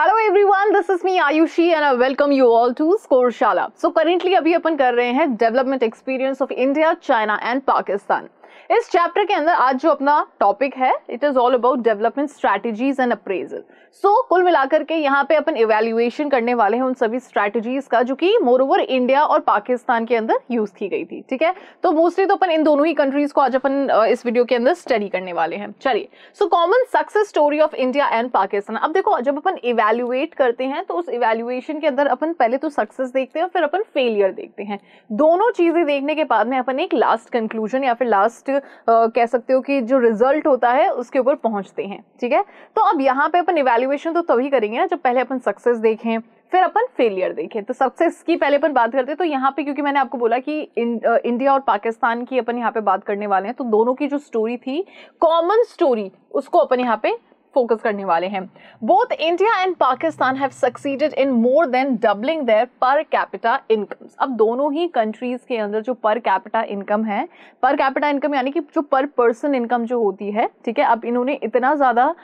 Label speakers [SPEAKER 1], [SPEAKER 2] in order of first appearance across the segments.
[SPEAKER 1] Hello everyone this is me Ayushi and I welcome you all to Scoreshala so currently अभी अपन कर रहे हैं development experience of India China and Pakistan इस chapter के अंदर आज जो अपना टॉपिक है it is all about development strategies and appraisal so कुल मिलाकर के यहाँ पे अपन इवेल्युएशन करने वाले हैं उन सभी स्ट्रैटेजीज का जो कि मोर ओवर इंडिया और पाकिस्तान के अंदर यूज की गई थी ठीक है तो मोस्टली तो अपन इन दोनों ही कंट्रीज को आज अपन इस वीडियो के अंदर स्टडी करने वाले हैं चलिए so common success story of India and Pakistan अब देखो जब अपन इवेल्युएट करते हैं तो उस इवेल्युएशन के अंदर अपन पहले तो सक्सेस देखते हैं और फिर अपन फेलियर देखते हैं दोनों चीजें देखने के बाद में अपन एक लास्ट कंक्लूजन या फिर लास्ट एक कह सकते हो कि जो रिजल्ट होता है उसके ऊपर पहुंचते हैं ठीक है तो अब यहाँ पे अपन इवेल्युएशन तो तभी करेंगे ना जब पहले अपन सक्सेस देखें फिर अपन फेलियर देखें तो सक्सेस की पहले अपन बात करते हैं तो यहाँ पे क्योंकि मैंने आपको बोला कि इं, इंडिया और पाकिस्तान की अपन यहाँ पे बात करने वाले हैं तो दोनों की जो स्टोरी थी कॉमन स्टोरी उसको अपन यहाँ पे फोकस करने वाले हैं both India and Pakistan have succeeded in more than doubling their per capita income अब दोनों ही कंट्रीज के अंदर जो पर कैपिटा इनकम है पर कैपिटा इनकम यानी कि जो पर पर्सन इनकम जो होती है ठीक है अब इन्होंने इतना ज़्यादा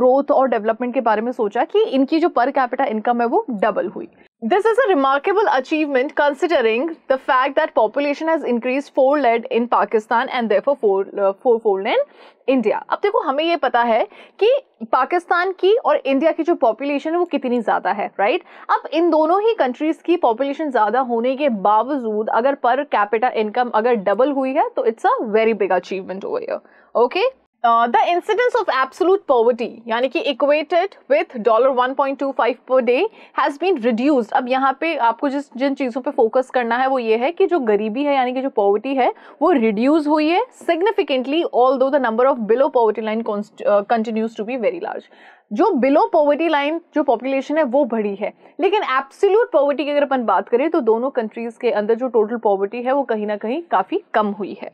[SPEAKER 1] ग्रोथ और डेवलपमेंट के बारे में सोचा कि इनकी जो पर कैपिटा इनकम है वो डबल हुई This is a remarkable achievement considering the fact that population has increased four led in Pakistan and therefore four, uh, fourfold in India. अब देखो हमें ये पता है कि पाकिस्तान की और इंडिया की जो पॉपुलेशन है वो कितनी ज़्यादा है राइट अब इन दोनों ही कंट्रीज़ की पॉपुलेशन ज़्यादा होने के बावजूद अगर पर कैपिटा इनकम अगर डबल हुई है तो it's a very big achievement over okay the incidence of absolute poverty यानी कि equated with dollar 1.25 per day has been reduced अब यहाँ पे आपको जिस जिन चीज़ों पे फोकस करना है वो ये है कि जो गरीबी है यानी कि जो पॉवर्टी है वो रिड्यूस हुई है significantly although the number of below poverty line continues to be very large जो बिलो पॉवर्टी लाइन जो पॉपुलेशन है वो बढ़ी है लेकिन एब्सोल्यूट पॉवर्टी की अगर अपन बात करें तो दोनों कंट्रीज़ के अंदर जो टोटल पॉवर्टी है वो कहीं ना कहीं काफ़ी कम हुई है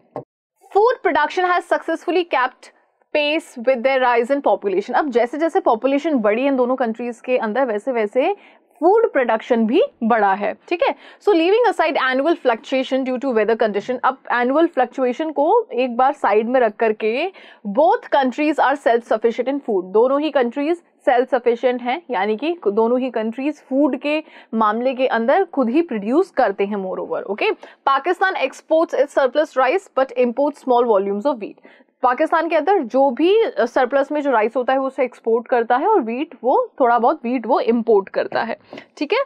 [SPEAKER 1] food production has successfully kept pace with the rise in population अब जैसे जैसे पॉपुलेशन बढ़ी है दोनों कंट्रीज के अंदर वैसे वैसे फूड प्रोडक्शन भी बढ़ा है ठीक है so living aside annual fluctuation due to weather condition अब एनुअल फ्लक्चुएशन को एक बार साइड में रख करके both countries are self sufficient in food दोनों ही कंट्रीज सेल्फ सफिशियंट हैं यानी कि दोनों ही कंट्रीज फूड के मामले के अंदर खुद ही प्रोड्यूस करते हैं moreover okay Pakistan exports it surplus rice but import small volumes of wheat Pakistan के अंदर जो भी सरप्लस में जो राइस होता है वो उसे एक्सपोर्ट करता है और वीट वो थोड़ा बहुत वीट वो इम्पोर्ट करता है ठीक है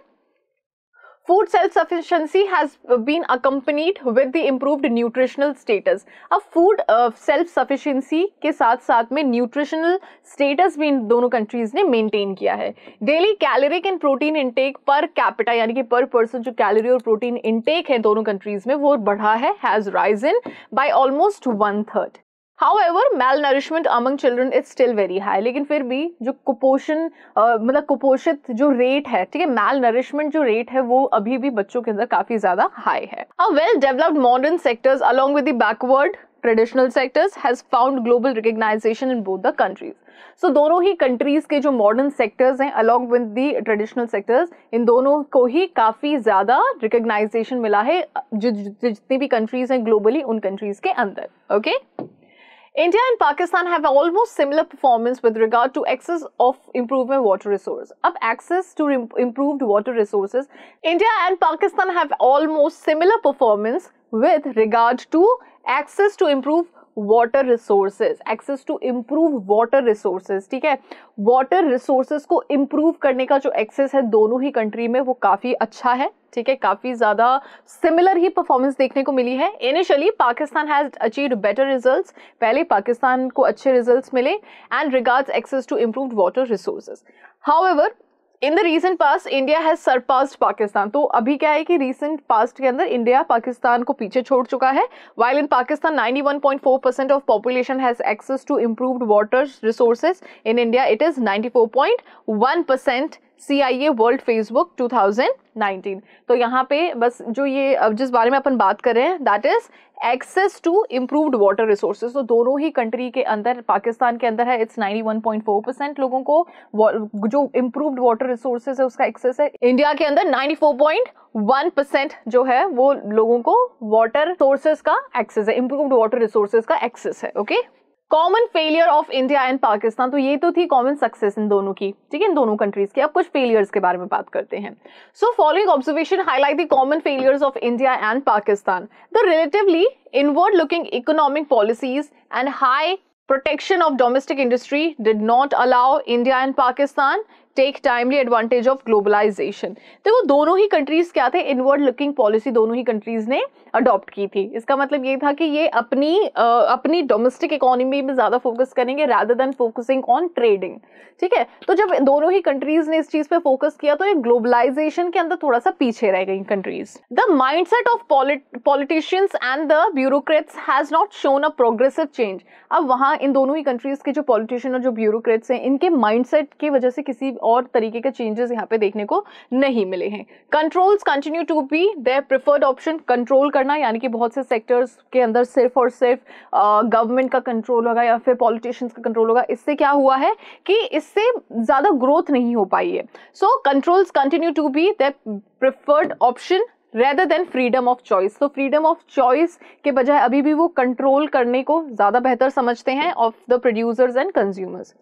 [SPEAKER 1] food self sufficiency has been accompanied with the improve nutritional status अब फूड सेल्फ सफिशियंसी के साथ साथ में न्यूट्रिशनल स्टेटस भी इन दोनों कंट्रीज़ ने मेनटेन किया है daily caloric and protein intake per capita यानी कि पर पर्सन जो कैलोरी और प्रोटीन इनटेक है दोनों कंट्रीज़ में वो बढ़ा है has in by almost one third however nourishment among children is still very high लेकिन फिर भी जो कुपोषण मतलब कुपोषित जो रेट है ठीक है मेल नरिशमेंट जो रेट है वो अभी भी बच्चों के अंदर काफी ज्यादा हाई है a well developed modern sectors along with the backward traditional sectors has found global recognition in both the countries so दोनों ही कंट्रीज के जो मॉडर्न सेक्टर्स हैं along with the traditional sectors इन दोनों को ही काफ़ी ज़्यादा रिकग्नाइजेशन मिला है जितनी भी कंट्रीज हैं ग्लोबली उन कंट्रीज के अंदर okay okay? India and Pakistan have almost similar performance with regard to access of improvement water resource. Up access to improved water resources, India and Pakistan have almost similar performance with regard to access to improve water resources. Access to improve water resources. ठीक है water resources को improve करने का जो access है दोनों ही country में वो काफ़ी अच्छा है ठीक है काफ़ी ज़्यादा सिमिलर ही परफॉर्मेंस देखने को मिली है initially Pakistan has achieve better result पहले पाकिस्तान को अच्छे रिजल्ट मिले and regards access to improve water resources however in the recent past India has surpassed Pakistan तो अभी क्या है कि रीसेंट पास्ट के अंदर इंडिया पाकिस्तान को पीछे छोड़ चुका है while in Pakistan 91.4 percent of population has access to improved water resources in India it is 94.1 percent C I A world factbook two thousand nineteen तो यहाँ पे बस जो ये जिस बारे में अपन बात कर रहे हैं that is access to improved water resources तो दोनों ही कंट्री के अंदर पाकिस्तान के अंदर है it's ninety one point four percent लोगों को जो इम्प्रूव्ड वाटर रिसोर्सेज है उसका एक्सेस है इंडिया के अंदर फोर पॉइंट वन परसेंट जो है वो लोगों को वाटर सोर्सेज का एक्सेस है इम्प्रूव्ड वाटर रिसोर्सेज का एक्सेस है okay okay? Common failure of India and Pakistan तो ये तो थी कॉमन सक्सेस इन दोनों की ठीक है इन दोनों कंट्रीज की अब कुछ फेलियर्स के बारे में बात करते हैं so following observation highlight the common failures of India and Pakistan the relatively inward looking economic policies and high protection of domestic industry did not allow India and Pakistan take timely advantage of globalisation देखो दोनों ही countries क्या थे inward looking policy दोनों ही countries ने adopt की थी इसका मतलब ये था कि ये अपनी आ, अपनी डोमेस्टिक इकोनॉमी में ज़्यादा फोकस करेंगे rather than focusing on trading ठीक है तो जब दोनों ही कंट्रीज ने इस चीज़ पे फोकस किया तो ये ग्लोबलाइजेशन के अंदर थोड़ा सा पीछे रह गई countries the mind set of politicians and the bureaucrats has not shown a progressive change अब वहाँ इन दोनों ही कंट्रीज के जो पॉलिटिशियन और जो ब्यूरोक्रेट्स हैं इनके माइंड सेट की वजह से किसी और तरीके के चेंजेस यहाँ पे देखने को नहीं मिले हैं controls continue to be there preferred option control कर करना यानी कि बहुत से सेक्टर्स के अंदर सिर्फ और सिर्फ गवर्नमेंट का कंट्रोल होगा या फिर पॉलिटिशियंस का कंट्रोल होगा इससे क्या हुआ है कि इससे ज़्यादा ग्रोथ नहीं हो पाई है so controls continue to be that preferred option rather than freedom of choice तो फ्रीडम ऑफ चॉइस के बजाय अभी भी वो कंट्रोल करने को ज़्यादा बेहतर समझते हैं of the producers and consumers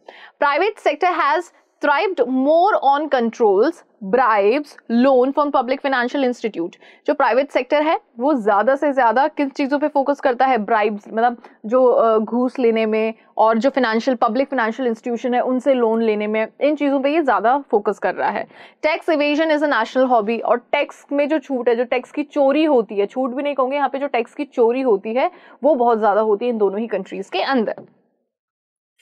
[SPEAKER 1] private sector has thrived more on controls bribes loan from public financial institute जो प्राइवेट सेक्टर है वो ज़्यादा से ज़्यादा किन चीज़ों पे फोकस करता है ब्राइब्स मतलब जो घूस लेने में और जो फिनेंशियल पब्लिक फाइनेंशियल इंस्टीट्यूशन है उनसे लोन लेने में इन चीज़ों पे ये ज़्यादा फोकस कर रहा है tax evasion is a national hobby और टैक्स में जो छूट है जो टैक्स की चोरी होती है छूट भी नहीं कहूँगे यहाँ पे जो टैक्स की चोरी होती है वो बहुत ज़्यादा होती है इन दोनों ही कंट्रीज़ के अंदर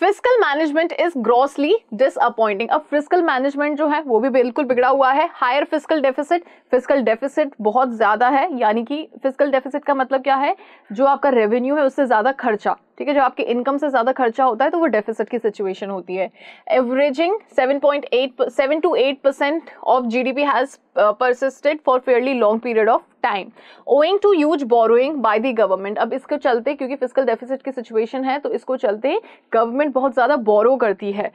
[SPEAKER 1] physical management is grossly disappointing अब फिजिकल मैनेजमेंट जो है वो भी बिल्कुल बिगड़ा हुआ है higher physical deficit physical deficit बहुत ज़्यादा है यानी कि फिजिकल डेफिसिट का मतलब क्या है जो आपका रेवेन्यू है उससे ज़्यादा खर्चा ठीक है जो आपके इनकम से ज़्यादा खर्चा होता है तो वो डेफिसिट की सिचुएशन होती है averaging 7.8 seven to 8 percent of G D P has persisted for fairly long period of time owing to use borrowing by the government अब इसको चलते क्योंकि फिजिकल डेफिसिट की सिचुएशन है तो इसको चलते गवर्नमेंट बहुत ज़्यादा बोरो करती है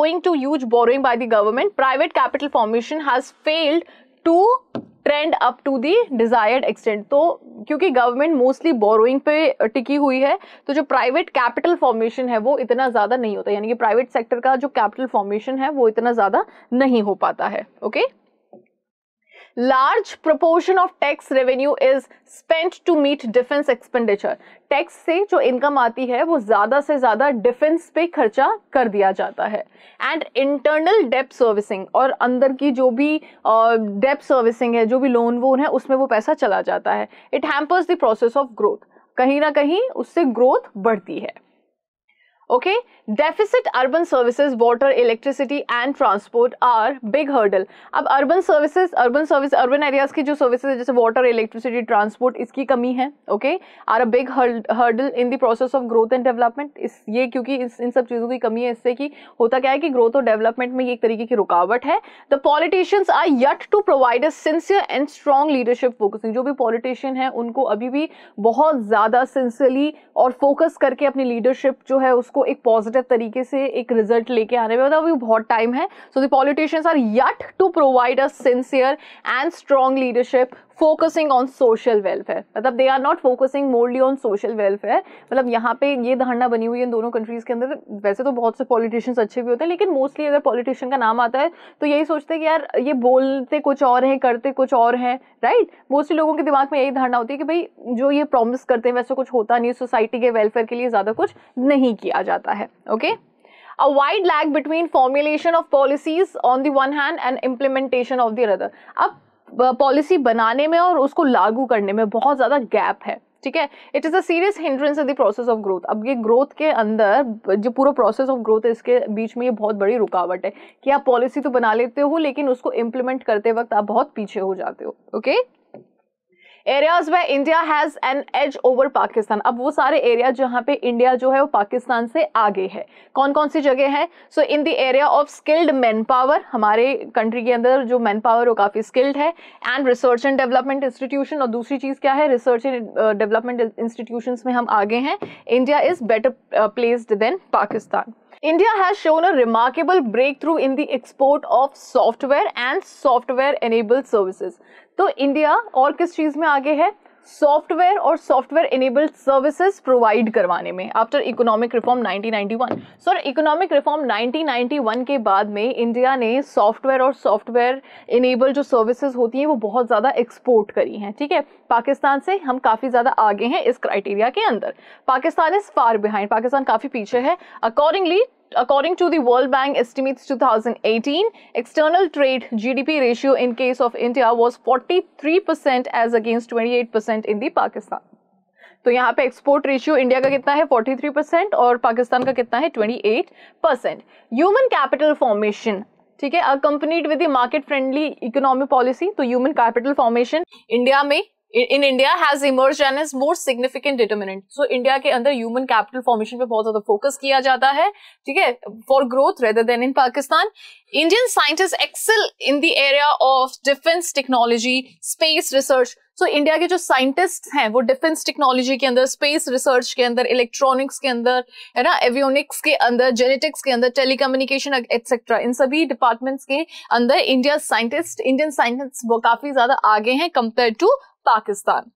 [SPEAKER 1] owing to use borrowing by the government private capital formation has failed to trend up to the desired extent तो क्योंकि गवर्नमेंट मोस्टली बोरोइंग पे टिकी हुई है तो जो प्राइवेट कैपिटल फॉर्मेशन है वो इतना ज़्यादा नहीं होता यानी कि प्राइवेट सेक्टर का जो कैपिटल फॉर्मेशन है वो इतना ज़्यादा नहीं हो पाता है okay okay? Large proportion of tax revenue is spent to meet defence expenditure tax से जो इनकम आती है वो ज़्यादा से ज़्यादा डिफेंस पे खर्चा कर दिया जाता है एंड इंटरनल डेप सर्विसिंग और अंदर की जो भी डेप uh, सर्विसिंग है जो भी लोन वोन है उसमें वो पैसा चला जाता है it hampers the process of growth कहीं ना कहीं उससे ग्रोथ बढ़ती है okay deficit urban services water electricity and transport are big hurdle अब urban services urban service urban areas की जो services है जैसे water electricity transport इसकी कमी है okay are a big hurdle in the process of growth and development इस ये क्योंकि इस इन सब चीज़ों की कमी है इससे कि होता क्या है कि growth और development में ये एक तरीके की रुकावट है the politicians are yet to provide a sincere and strong leadership focusing जो भी politician है उनको अभी भी बहुत ज़्यादा sincerely और focus करके अपनी leadership जो है उसको को एक पॉजिटिव तरीके से एक रिजल्ट लेके आने में मतलब अभी बहुत टाइम है so the politicians are yet to provide a sincere and strong leadership focusing on social welfare मतलब they are not focusing morally on social welfare मतलब यहाँ पे ये धारणा बनी हुई है इन दोनों कंट्रीज़ के अंदर वैसे तो बहुत से पॉलिटिशियंस अच्छे भी होते हैं लेकिन मोस्टली अगर पॉलिटिशियन का नाम आता है तो यही सोचते हैं कि यार ये बोलते कुछ और हैं करते कुछ और हैं राइट मोस्टली लोगों के दिमाग में यही धारणा होती है कि भाई जो ये प्रॉमिस करते हैं वैसे कुछ होता नहीं सोसाइटी के वेलफेयर के लिए ज़्यादा कुछ नहीं किया जाता है okay okay? a wide lag between formulation of policies on the one hand and implementation of the other. अब पॉलिसी बनाने में और उसको लागू करने में बहुत ज़्यादा गैप है ठीक है it is a serious hindrance in the process of growth अब ये ग्रोथ के अंदर जो पूरा प्रोसेस ऑफ ग्रोथ है इसके बीच में ये बहुत बड़ी रुकावट है कि आप पॉलिसी तो बना लेते हो लेकिन उसको इम्प्लीमेंट करते वक्त आप बहुत पीछे हो जाते हो okay okay? Areas where India has an edge over Pakistan अब वो सारे एरिया जहाँ पे इंडिया जो है वो पाकिस्तान से आगे है कौन कौन सी जगह है so in the area of skilled man power हमारे कंट्री के अंदर जो मैन पावर वो काफ़ी स्किल्ड है and research and development institution और दूसरी चीज़ क्या है रिसर्च एंड डेवलपमेंट इंस्टीट्यूशन में हम आगे हैं India is better placed than Pakistan India has shown a remarkable breakthrough in the export of software and software enabled services. तो इंडिया और किस चीज में आगे है सॉफ्टवेयर और सॉफ्टवेयर इनेबल्ड सर्विसेज प्रोवाइड करवाने में after economic reform 1991 sir economic reform 1991 के बाद में इंडिया ने सॉफ्टवेयर और सॉफ्टवेयर इनेबल्ड जो सर्विसेज होती हैं वो बहुत ज़्यादा एक्सपोर्ट करी हैं ठीक है पाकिस्तान से हम काफ़ी ज़्यादा आगे हैं इस क्राइटेरिया के अंदर Pakistan is far behind Pakistan काफ़ी पीछे है accordingly according to the World Bank estimates 2018, external trade GDP ratio in case of India was 43% as against 28% in the Pakistan. So, here export ratio India ka 43% and Pakistan ka 28%. Human capital formation. Okay, accompanied with the market-friendly economic policy, so human capital formation, India may in India has emerge an edge more significant determinant so India के अंदर human capital formation पे बहुत ज्यादा focus किया जाता है ठीक है for growth rather than in Pakistan Indian scientist excel in the area of defence technology space research so India के जो साइंटिस्ट हैं वो डिफेंस टेक्नोलॉजी के अंदर स्पेस रिसर्च के अंदर इलेक्ट्रॉनिक्स के अंदर है ना एवियोनिक्स के अंदर जेनेटिक्स के अंदर टेलीकम्युनिकेशन एक्सेट्रा इन सभी डिपार्टमेंट्स के अंदर इंडिया साइंटिस्ट इंडियन साइंटिस्ट वो काफी ज्यादा आगे हैं compare to Pakistan.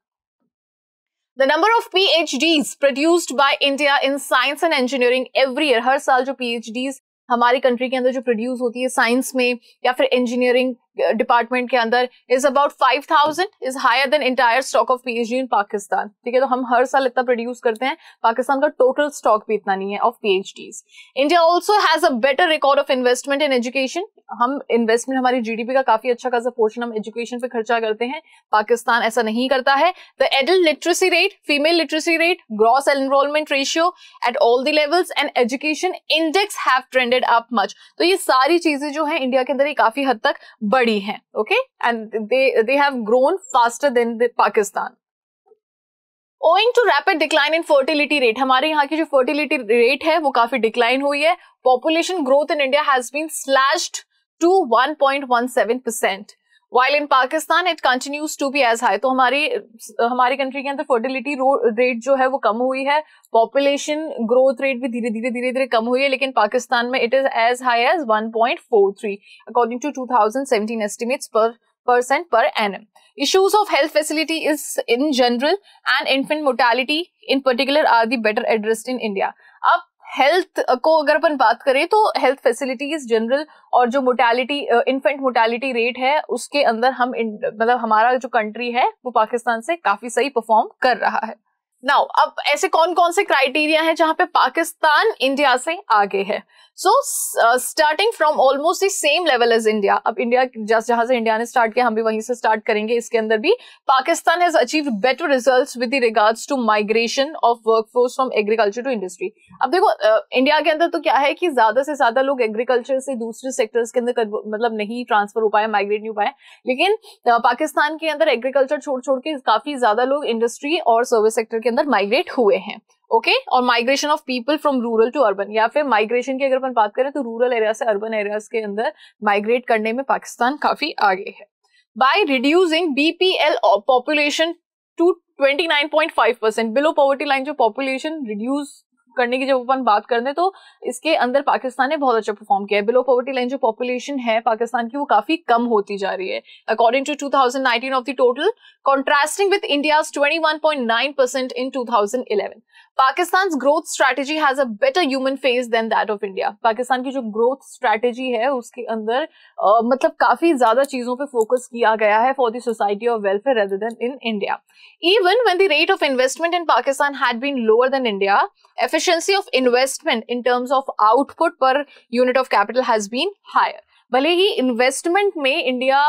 [SPEAKER 1] The number of PhDs produced by India in science and engineering every year, हर साल जो PhDs हमारी कंट्री के अंदर जो प्रोड्यूस होती है साइंस में या फिर इंजीनियरिंग डिपार्टमेंट के अंदर is about five thousand is higher than entire stock of PhD in Pakistan ठीक है तो हम हर साल इतना प्रोड्यूस करते हैं पाकिस्तान का टोटल स्टॉक भी इतना नहीं है of PhDs India also has a better record of investment in education हम इन्वेस्टमेंट हमारी जीडीपी का काफी अच्छा खासा पोर्शन हम एजुकेशन पे खर्चा करते हैं पाकिस्तान ऐसा नहीं करता है the adult literacy rate female literacy rate gross enrolment ratio at all the levels and education index have trended up much तो ये सारी चीजें जो है इंडिया के अंदर ये काफी हद तक बढ़ study okay? And they, they have grown faster than the Pakistan. Owing to rapid decline in fertility rate, हमारे यहाँ की fertility rate है, वो काफी decline हुई है. Population growth in India has been slashed to 1.17 percent. While in Pakistan it continues to be as high तो हमारी हमारी कंट्री के अंदर फर्टिलिटी रेट जो है वो कम हुई है पॉपुलेशन ग्रोथ रेट भी धीरे धीरे धीरे धीरे कम हुई है लेकिन पाकिस्तान में it is as high as 1.43 according to two thousand 2017 estimates per percent per N M issues of health health is in general and infant mortality in particular are the better addressed in India अब health uh, को अगर अपन बात करें तो health facilities general और जो mortality infant mortality rate है उसके अंदर हम मतलब हमारा जो कंट्री है वो पाकिस्तान से काफी सही परफॉर्म कर रहा है नाउ अब ऐसे कौन कौन से क्राइटेरिया हैं जहां पे पाकिस्तान इंडिया से आगे है so starting from almost the same level as India अब इंडिया जस्ट जहां से इंडिया ने स्टार्ट किया हम भी वहीं से स्टार्ट करेंगे इसके अंदर भी Pakistan has achieve better result with regards to migration of workforce from agriculture to industry अब देखो इंडिया uh, के अंदर तो क्या है कि ज्यादा से ज्यादा लोग एग्रीकल्चर से दूसरे सेक्टर्स के अंदर मतलब नहीं ट्रांसफर हो पाए माइग्रेट नहीं हो पाए लेकिन uh, पाकिस्तान के अंदर एग्रीकल्चर छोड़ छोड़ के काफी ज्यादा लोग इंडस्ट्री और सर्विस सेक्टर के अंदर माइग्रेट हुए हैं ओके okay? और migration of people from rural to urban या फिर माइग्रेशन की अगर अपन बात करें तो रूरल एरिया से अर्बन एरियाज के अंदर माइग्रेट करने में पाकिस्तान काफी आगे है by reducing BPL population to 29.5 percent below poverty line जो पॉपुलेशन रिड्यूस करने की जब अपन बात कर रहे तो इसके अंदर पाकिस्तान ने बहुत अच्छा परफॉर्म किया है बिलो पॉवर्टी लाइन जो पॉपुलेशन है पाकिस्तान की वो काफी कम होती जा रही है according to 2019 of the total contrasting with India 21.9% in 2011 Pakistan growth strategy has a better human face than that of India Pakistan की जो ग्रोथ स्ट्रैटेजी है उसके अंदर uh, मतलब काफी ज्यादा चीजों पे फोकस किया गया है for the society of welfare rather than in India even when the rate of investment in Pakistan had been lower than India efficient efficiency of investment in terms of output per unit of capital has been higher. भले ही investment में India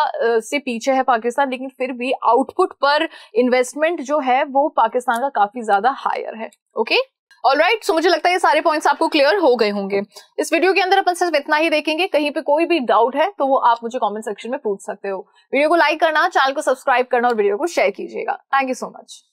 [SPEAKER 1] से पीछे है पाकिस्तान लेकिन फिर भी output पर investment जो है वो पाकिस्तान का काफी ज्यादा हायर है okay okay? All right so मुझे लगता है ये सारे पॉइंट्स आपको क्लियर हो गए होंगे इस वीडियो के अंदर अपन सिर्फ इतना ही देखेंगे कहीं पे कोई भी डाउट है तो वो आप मुझे कमेंट सेक्शन में पूछ सकते हो वीडियो को लाइक करना चैनल को सब्सक्राइब करना और वीडियो को शेयर कीजिएगा थैंक यू सो मच